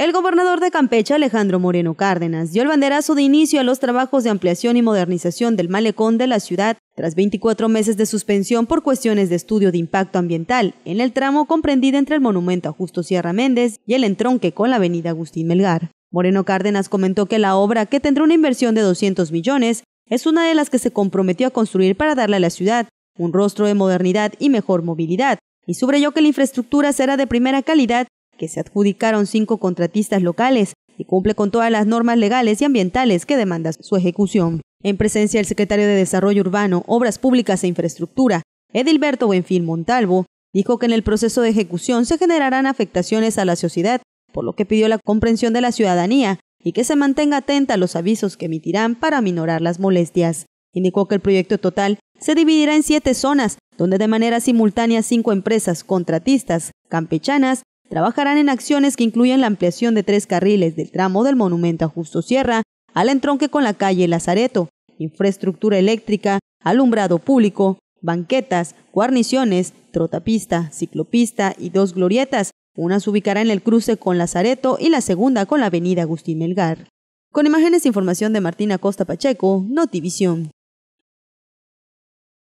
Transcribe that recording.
El gobernador de Campeche, Alejandro Moreno Cárdenas, dio el banderazo de inicio a los trabajos de ampliación y modernización del malecón de la ciudad tras 24 meses de suspensión por cuestiones de estudio de impacto ambiental en el tramo comprendido entre el monumento a Justo Sierra Méndez y el entronque con la avenida Agustín Melgar. Moreno Cárdenas comentó que la obra, que tendrá una inversión de 200 millones, es una de las que se comprometió a construir para darle a la ciudad un rostro de modernidad y mejor movilidad, y subrayó que la infraestructura será de primera calidad que se adjudicaron cinco contratistas locales y cumple con todas las normas legales y ambientales que demanda su ejecución. En presencia del secretario de Desarrollo Urbano, Obras Públicas e Infraestructura, Edilberto Buenfil Montalvo, dijo que en el proceso de ejecución se generarán afectaciones a la sociedad, por lo que pidió la comprensión de la ciudadanía y que se mantenga atenta a los avisos que emitirán para minorar las molestias. Indicó que el proyecto total se dividirá en siete zonas, donde de manera simultánea cinco empresas contratistas campechanas trabajarán en acciones que incluyen la ampliación de tres carriles del tramo del monumento a Justo Sierra al entronque con la calle Lazareto, infraestructura eléctrica, alumbrado público, banquetas, guarniciones, trotapista, ciclopista y dos glorietas. Una se ubicará en el cruce con Lazareto y la segunda con la avenida Agustín Melgar. Con imágenes e información de Martina Costa Pacheco, Notivisión.